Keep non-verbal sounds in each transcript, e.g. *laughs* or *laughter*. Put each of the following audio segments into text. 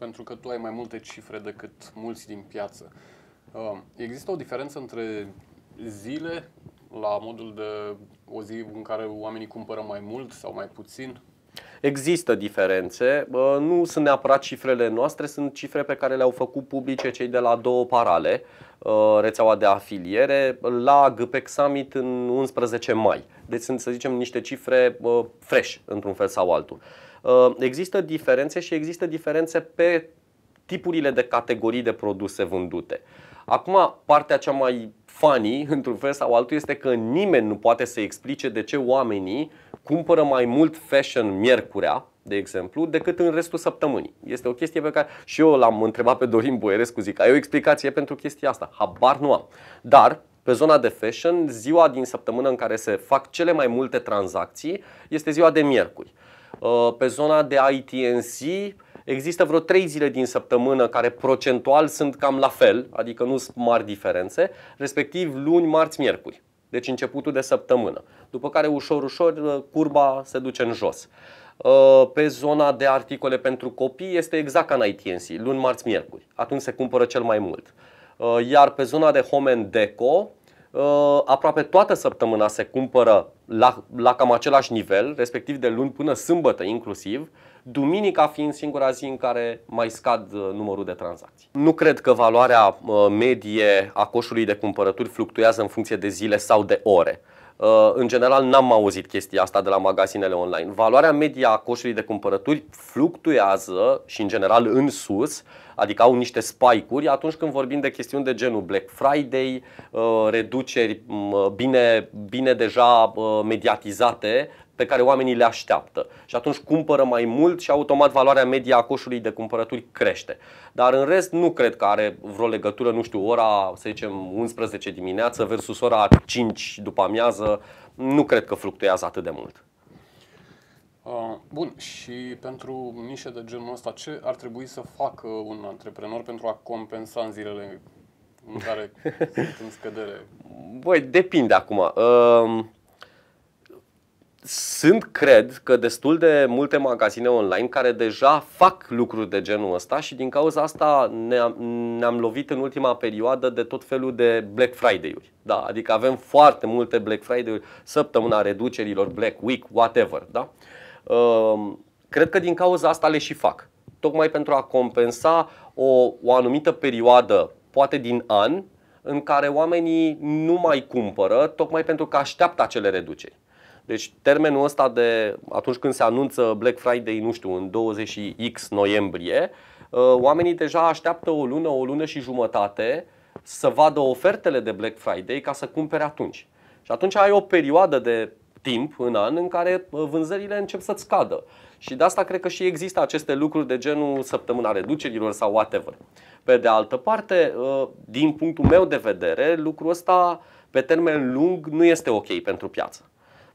pentru că tu ai mai multe cifre decât mulți din piață. Um, există o diferență între zile la modul de o zi în care oamenii cumpără mai mult sau mai puțin? Există diferențe, nu sunt neapărat cifrele noastre, sunt cifre pe care le-au făcut publice cei de la două parale, uh, rețeaua de afiliere, la GPEC Summit în 11 mai. Deci sunt, să zicem, niște cifre fresh, într-un fel sau altul. Uh, există diferențe și există diferențe pe tipurile de categorii de produse vândute. Acum, partea cea mai funny, într-un fel sau altul, este că nimeni nu poate să explice de ce oamenii cumpără mai mult fashion miercurea, de exemplu, decât în restul săptămânii. Este o chestie pe care și eu l-am întrebat pe Dorin Boierescu, zic, ai o explicație pentru chestia asta? Habar nu am. Dar, pe zona de fashion, ziua din săptămână în care se fac cele mai multe tranzacții este ziua de miercuri. Uh, pe zona de ITNC există vreo 3 zile din săptămână care procentual sunt cam la fel, adică nu sunt mari diferențe, respectiv luni, marți, miercuri deci începutul de săptămână. După care ușor, ușor uh, curba se duce în jos. Uh, pe zona de articole pentru copii este exact ca în ITNC, luni, marți, miercuri. Atunci se cumpără cel mai mult. Uh, iar pe zona de home and deco, Uh, aproape toată săptămâna se cumpără la, la cam același nivel, respectiv de luni până sâmbătă inclusiv, duminica fiind singura zi în care mai scad uh, numărul de tranzacții. Nu cred că valoarea uh, medie a coșului de cumpărături fluctuează în funcție de zile sau de ore. Uh, în general n-am auzit chestia asta de la magazinele online. Valoarea media a coșului de cumpărături fluctuează și în general în sus, adică au niște spike-uri atunci când vorbim de chestiuni de genul Black Friday, uh, reduceri mm, uh, bine, bine deja mediatizate pe care oamenii le așteaptă. Și atunci cumpără mai mult și automat valoarea media a coșului de cumpărături crește. Dar în rest nu cred că are vreo legătură, nu știu, ora, să zicem, 11 dimineață versus ora 5 după amiază. Nu cred că fluctuează atât de mult. Uh, bun, și pentru nișe de genul ăsta, ce ar trebui să facă un antreprenor pentru a compensa în zilele în care *laughs* sunt în scădere? Băi, depinde acum. Uh sunt, cred, că destul de multe magazine online care deja fac lucruri de genul ăsta și din cauza asta ne-am, ne-am lovit în ultima perioadă de tot felul de Black Friday-uri. Da? Adică avem foarte multe Black Friday-uri, săptămâna reducerilor, Black Week, whatever. Da? Ehm, cred că din cauza asta le și fac. Tocmai pentru a compensa o, o anumită perioadă, poate din an, în care oamenii nu mai cumpără, tocmai pentru că așteaptă acele reduceri. Deci termenul ăsta de atunci când se anunță Black Friday, nu știu, în 20x noiembrie, uh, oamenii deja așteaptă o lună, o lună și jumătate să vadă ofertele de Black Friday ca să cumpere atunci. Și atunci ai o perioadă de timp în an în care uh, vânzările încep să-ți scadă. Și de asta cred că și există aceste lucruri de genul săptămâna reducerilor sau whatever. Pe de altă parte, uh, din punctul meu de vedere, lucrul ăsta pe termen lung nu este ok pentru piață.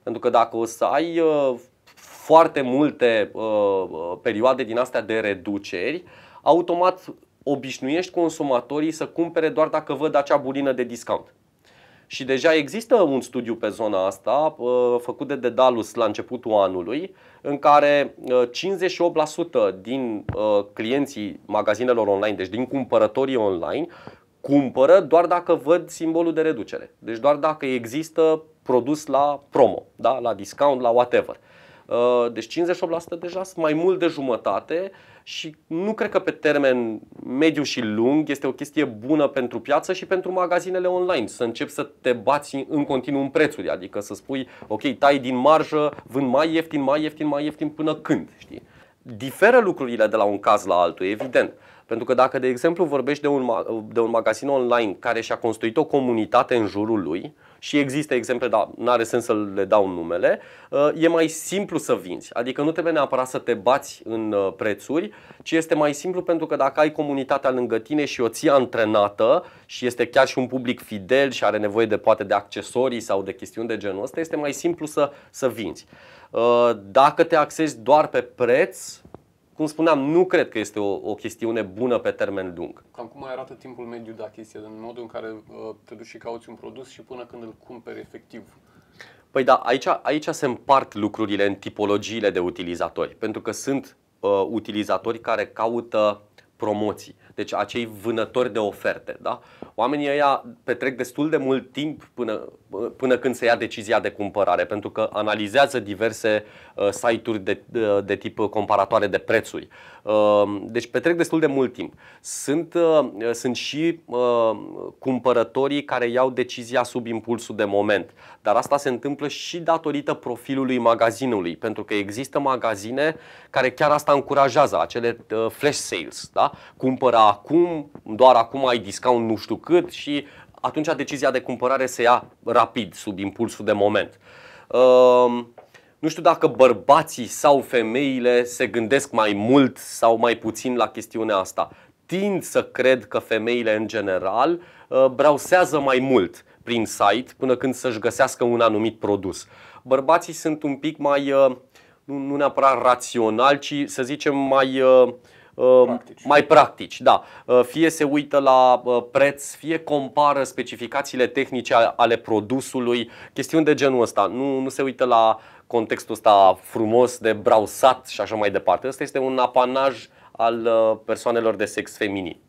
Pentru că dacă o să ai uh, foarte multe uh, uh, perioade din astea de reduceri, automat obișnuiești consumatorii să cumpere doar dacă văd acea bulină de discount. Și deja există un studiu pe zona asta, făcut de Dedalus la începutul anului, în care 58% din clienții magazinelor online, deci din cumpărătorii online, cumpără doar dacă văd simbolul de reducere. Deci doar dacă există produs la promo, da? la discount, la whatever. Uh, deci 58% deja sunt mai mult de jumătate și nu cred că pe termen mediu și lung este o chestie bună pentru piață și pentru magazinele online. Să începi să te bați în continuu în prețuri, adică să spui, ok, tai din marjă, vând mai ieftin, mai ieftin, mai ieftin până când, știi? Diferă lucrurile de la un caz la altul, evident. Pentru că dacă, de exemplu, vorbești de un, de un magazin online care și-a construit o comunitate în jurul lui, și există exemple, dar nu are sens să le dau numele, uh, e mai simplu să vinzi. Adică nu trebuie neapărat să te bați în uh, prețuri, ci este mai simplu pentru că dacă ai comunitatea lângă tine și o ții antrenată și este chiar și un public fidel și are nevoie de poate de accesorii sau de chestiuni de genul ăsta, este mai simplu să, să vinzi. Uh, dacă te axezi doar pe preț, cum spuneam, nu cred că este o, o chestiune bună pe termen lung. Cam cum mai arată timpul mediu de achiziție, în modul în care uh, te duci și cauți un produs și până când îl cumperi efectiv? Păi da, aici, aici se împart lucrurile în tipologiile de utilizatori, pentru că sunt uh, utilizatori care caută promoții deci acei vânători de oferte. Da? Oamenii ăia petrec destul de mult timp până, până când se ia decizia de cumpărare, pentru că analizează diverse uh, site-uri de, de, uh, de tip uh, comparatoare de prețuri. Uh, Ehm, deci petrec destul de mult timp. Sunt, ehm, sunt și ehm, cumpărătorii care iau decizia sub impulsul de moment, dar asta se întâmplă și datorită profilului magazinului, pentru că există magazine care chiar asta încurajează, acele flash sales, da? Cumpără acum, doar acum ai discount nu știu cât și atunci decizia de cumpărare se ia rapid, sub impulsul de moment. Uh, nu știu dacă bărbații sau femeile se gândesc mai mult sau mai puțin la chestiunea asta. Tind să cred că femeile în general uh, brausează mai mult prin site până când să-și găsească un anumit produs. Bărbații sunt un pic mai, uh, nu neapărat rațional, ci să zicem mai uh, practici. mai practici. Da. Fie se uită la preț, fie compară specificațiile tehnice ale produsului, chestiuni de genul ăsta. Nu, nu se uită la contextul ăsta frumos de brausat și așa mai departe. Ăsta este un apanaj al uh, persoanelor de sex feminin.